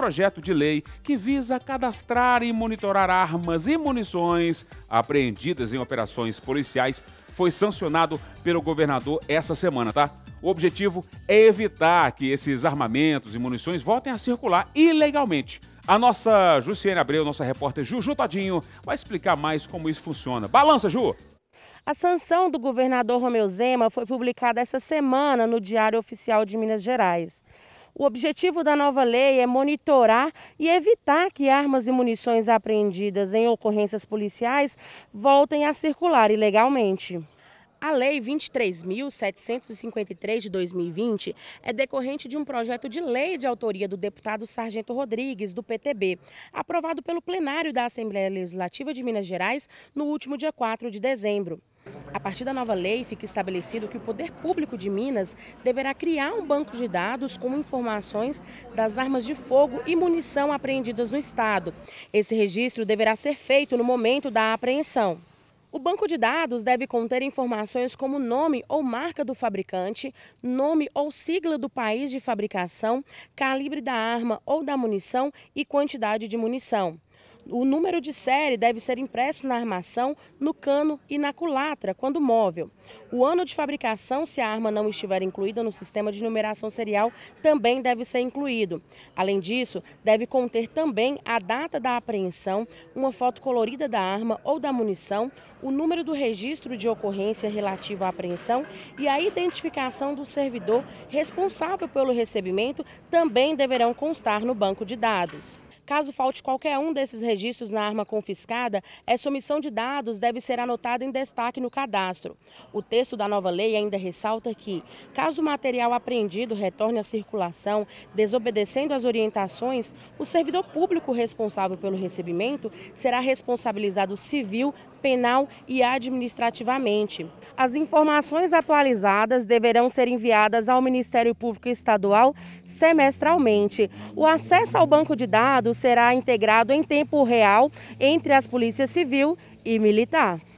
projeto de lei que visa cadastrar e monitorar armas e munições apreendidas em operações policiais foi sancionado pelo governador essa semana, tá? O objetivo é evitar que esses armamentos e munições voltem a circular ilegalmente. A nossa Jussiane Abreu, nossa repórter Juju Todinho, vai explicar mais como isso funciona. Balança, Ju! A sanção do governador Romeu Zema foi publicada essa semana no Diário Oficial de Minas Gerais. O objetivo da nova lei é monitorar e evitar que armas e munições apreendidas em ocorrências policiais voltem a circular ilegalmente. A Lei 23.753 de 2020 é decorrente de um projeto de lei de autoria do deputado Sargento Rodrigues, do PTB, aprovado pelo plenário da Assembleia Legislativa de Minas Gerais no último dia 4 de dezembro. A partir da nova lei, fica estabelecido que o Poder Público de Minas deverá criar um banco de dados com informações das armas de fogo e munição apreendidas no Estado. Esse registro deverá ser feito no momento da apreensão. O banco de dados deve conter informações como nome ou marca do fabricante, nome ou sigla do país de fabricação, calibre da arma ou da munição e quantidade de munição. O número de série deve ser impresso na armação, no cano e na culatra, quando móvel. O ano de fabricação, se a arma não estiver incluída no sistema de numeração serial, também deve ser incluído. Além disso, deve conter também a data da apreensão, uma foto colorida da arma ou da munição, o número do registro de ocorrência relativo à apreensão e a identificação do servidor responsável pelo recebimento também deverão constar no banco de dados. Caso falte qualquer um desses registros na arma confiscada, essa omissão de dados deve ser anotada em destaque no cadastro. O texto da nova lei ainda ressalta que, caso o material apreendido retorne à circulação, desobedecendo às orientações, o servidor público responsável pelo recebimento será responsabilizado civil, penal e administrativamente. As informações atualizadas deverão ser enviadas ao Ministério Público Estadual semestralmente. O acesso ao banco de dados será integrado em tempo real entre as polícias civil e militar.